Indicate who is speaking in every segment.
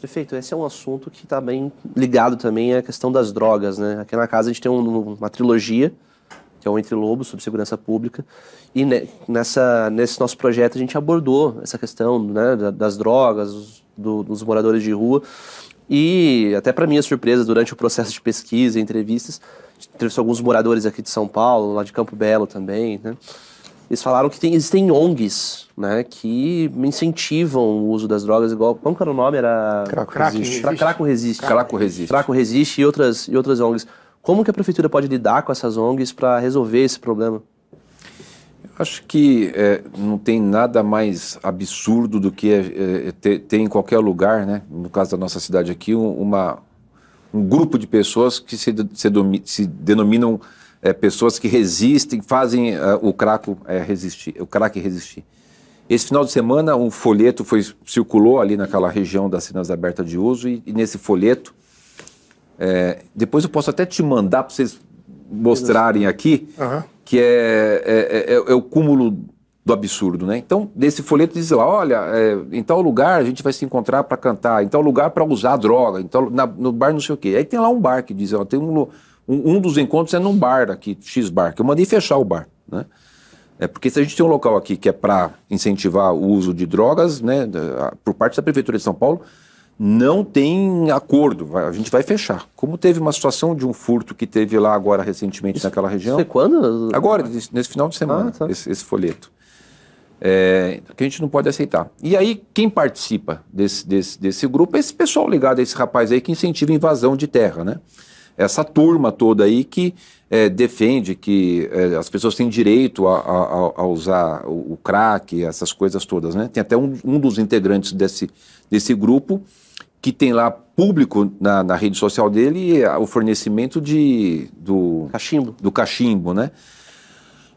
Speaker 1: Perfeito, esse é um assunto que está bem ligado também à questão das drogas, né? Aqui na casa a gente tem um, uma trilogia, que é o Entre Lobos, sobre segurança pública, e ne, nessa, nesse nosso projeto a gente abordou essa questão né, das drogas, do, dos moradores de rua, e até para minha surpresa, durante o processo de pesquisa e entrevistas, entrevistou alguns moradores aqui de São Paulo, lá de Campo Belo também, né? Eles falaram que tem, existem ONGs, né, que incentivam o uso das drogas, igual. Como que era o nome? Era. Craco Resiste. Craco, Craco Resiste. Craco Resiste. Craco Resiste e outras, e outras ONGs. Como que a prefeitura pode lidar com essas ONGs para resolver esse problema? Eu acho que é, não tem nada mais absurdo do que é, é, ter, ter, em qualquer lugar, né? no caso da nossa cidade aqui, um, uma, um grupo de pessoas que se, se, se denominam é, pessoas que resistem, fazem uh, o craco é, resistir, o crack resistir. Esse final de semana, um folheto foi, circulou ali naquela região das cenas abertas de uso, e, e nesse folheto, é, depois eu posso até te mandar para vocês mostrarem aqui, uhum. que é é, é, é, o cúmulo do absurdo, né? Então, nesse folheto diz lá, olha, em tal lugar a gente vai se encontrar para cantar, em tal lugar para usar droga, então na, no bar não sei o quê. Aí tem lá um bar que diz, ó, tem um um, um dos encontros é num bar aqui, X Bar, que eu mandei fechar o bar, né? É porque se a gente tem um local aqui que é para incentivar o uso de drogas, né, por parte da Prefeitura de São Paulo, não tem acordo, a gente vai fechar. Como teve uma situação de um furto que teve lá agora recentemente isso, naquela região. Isso quando? Agora, nesse final de ah, semana, ah, tá. esse, esse, folheto. É, que a gente não pode aceitar. E aí, quem participa desse, desse, desse grupo é esse pessoal ligado a esse rapaz aí que incentiva a invasão de terra, né? essa turma toda aí que é, defende que é, as pessoas têm direito a, a, a usar o, crack, essas coisas todas, né? Tem até um, um, dos integrantes desse, desse grupo que tem lá público na, na rede social dele é o fornecimento de, do cachimbo, do cachimbo né?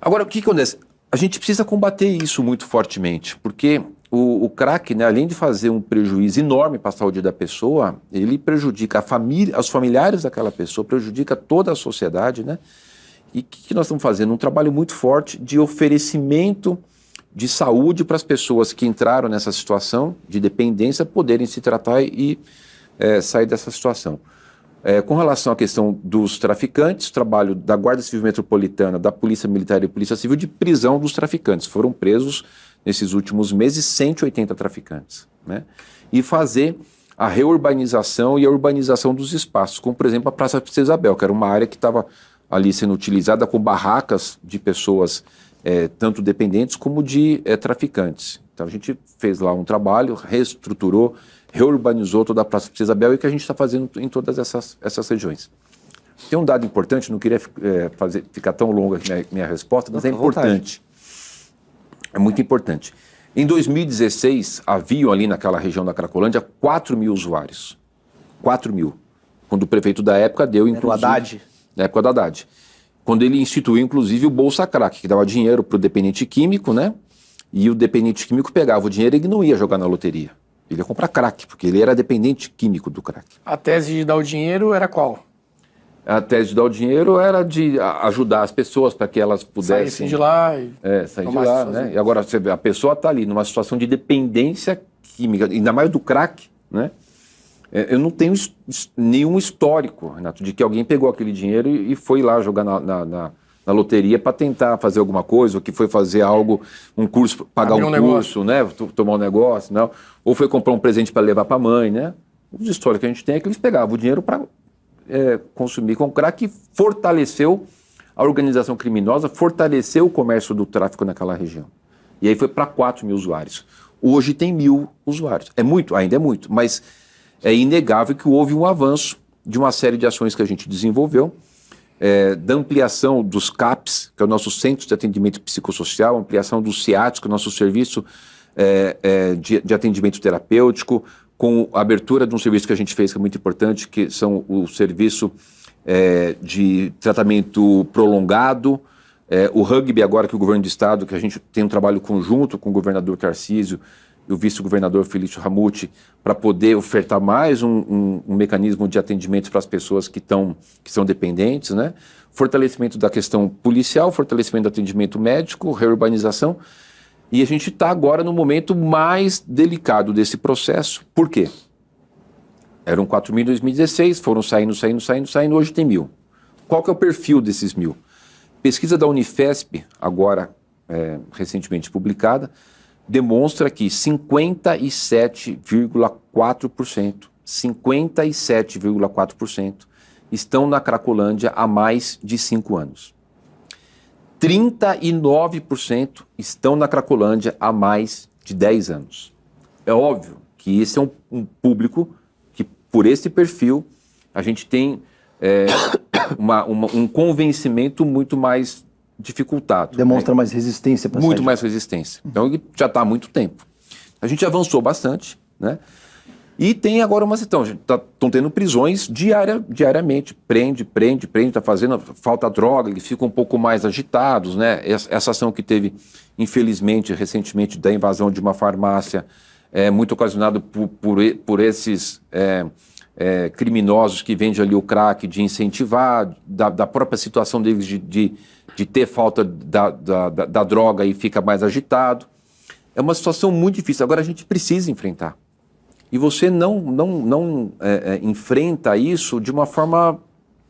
Speaker 1: Agora, o que acontece? A gente precisa combater isso muito fortemente, porque o, o crack, né, além de fazer um prejuízo enorme para a saúde da pessoa, ele prejudica a família, os familiares daquela pessoa, prejudica toda a sociedade, né? E o que, que nós estamos fazendo? Um trabalho muito forte de oferecimento de saúde para as pessoas que entraram nessa situação de dependência poderem se tratar e é, sair dessa situação. É, com relação à questão dos traficantes, trabalho da Guarda Civil Metropolitana, da Polícia Militar e Polícia Civil de prisão dos traficantes. Foram presos nesses últimos meses 180 traficantes. Né? E fazer a reurbanização e a urbanização dos espaços, como por exemplo a Praça Princesa Isabel, que era uma área que estava ali sendo utilizada com barracas de pessoas é, tanto dependentes como de é, traficantes. Então a gente fez lá um trabalho, reestruturou, reurbanizou toda a Praça Princesa Isabel e que a gente está fazendo em todas essas, essas regiões. Tem um dado importante, não queria é, fazer, ficar tão longa a minha, minha, resposta, mas não, é importante. Vontade. É muito importante. Em 2016, haviam ali naquela região da Cracolândia 4 mil usuários. 4 mil. Quando o prefeito da época deu, inclusive. Era o Haddad? Na época da Haddad. Quando ele instituiu, inclusive, o Bolsa Crack, que dava dinheiro para o dependente químico, né? E o dependente químico pegava o dinheiro e não ia jogar na loteria. Ele ia comprar crack, porque ele era dependente químico do crack. A tese de dar o dinheiro era qual? a tese de dar o dinheiro era de ajudar as pessoas para que elas pudessem. Saíssem de lá e. É, sair de lá, né? E agora você vê, a pessoa está ali numa situação de dependência química, ainda mais do crack, né? É, eu não tenho nenhum histórico, Renato, de que alguém pegou aquele dinheiro e foi lá jogar na, na, na, na loteria para tentar fazer alguma coisa, ou que foi fazer algo, um curso, pagar um, curso, né? Tomar um negócio, não. ou foi comprar um presente para levar para a mãe, né? Os histórico que a gente tem é que eles pegavam o dinheiro para é, consumir com crack, que fortaleceu a organização criminosa, fortaleceu o comércio do tráfico naquela região. E aí foi para 4 mil usuários. Hoje tem mil usuários. É muito, ainda é muito, mas é inegável que houve um avanço de uma série de ações que a gente desenvolveu, é, da ampliação dos CAPs, que é o nosso Centro de Atendimento Psicossocial, ampliação do CIATS, que é o nosso serviço é, é, de, de, atendimento terapêutico, com a abertura de um serviço que a gente fez que é muito importante, que são o serviço é, de tratamento prolongado, é, o rugby agora que o governo do estado, que a gente tem um trabalho conjunto com o governador Tarcísio e o vice-governador Felício Ramute, para poder ofertar mais um, um, um mecanismo de atendimento para as pessoas que, tão, que são dependentes, né? fortalecimento da questão policial, fortalecimento do atendimento médico, reurbanização e a gente está agora no momento mais delicado desse processo. Por quê? Eram 4 mil em 2016, foram saindo, saindo, saindo, saindo, hoje tem mil. Qual que é o perfil desses mil? Pesquisa da Unifesp, agora é, recentemente publicada, demonstra que 57,4%, 57,4% estão na Cracolândia há mais de cinco anos. 39% estão na Cracolândia há mais de 10 anos. É óbvio que esse é um, um público que, por esse perfil, a gente tem é, uma, uma, um convencimento muito mais dificultado. Demonstra né? mais resistência para Muito mais resistência. Então, já está há muito tempo. A gente avançou bastante, né? E tem agora uma situação, estão tá, tendo prisões diária, diariamente, prende, prende, prende, está fazendo falta droga, eles ficam um pouco mais agitados, né? Essa, ação que teve, infelizmente, recentemente, da invasão de uma farmácia, é muito ocasionado por, por, por esses é, é, criminosos que vendem ali o crack, de incentivar, da, da própria situação deles de, de, de ter falta da, da, da droga e fica mais agitado. É uma situação muito difícil. Agora a gente precisa enfrentar e você não, não, não é, é, enfrenta isso de uma forma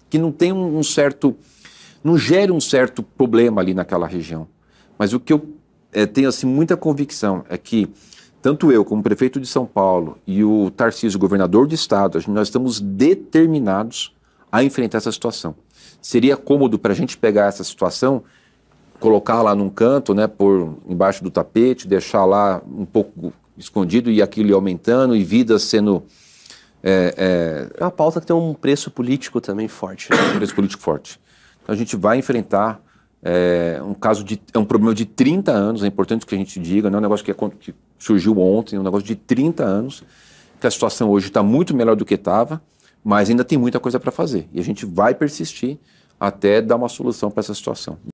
Speaker 1: que não tem um, um certo. não gere um certo problema ali naquela região. Mas o que eu é, tenho assim, muita convicção é que tanto eu, como prefeito de São Paulo, e o Tarcísio, governador de estado, nós estamos determinados a enfrentar essa situação. Seria cômodo para a gente pegar essa situação, colocar lá num canto, né, por embaixo do tapete, deixar lá um pouco escondido e aquilo aumentando e vidas sendo. É, é... é, uma pauta que tem um preço político também forte. Né? Um preço político forte. Então a gente vai enfrentar é, um caso de. É um problema de 30 anos, é importante que a gente diga, não é um negócio que, é, que surgiu ontem, é um negócio de 30 anos, que a situação hoje está muito melhor do que estava, mas ainda tem muita coisa para fazer. E a gente vai persistir até dar uma solução para essa situação.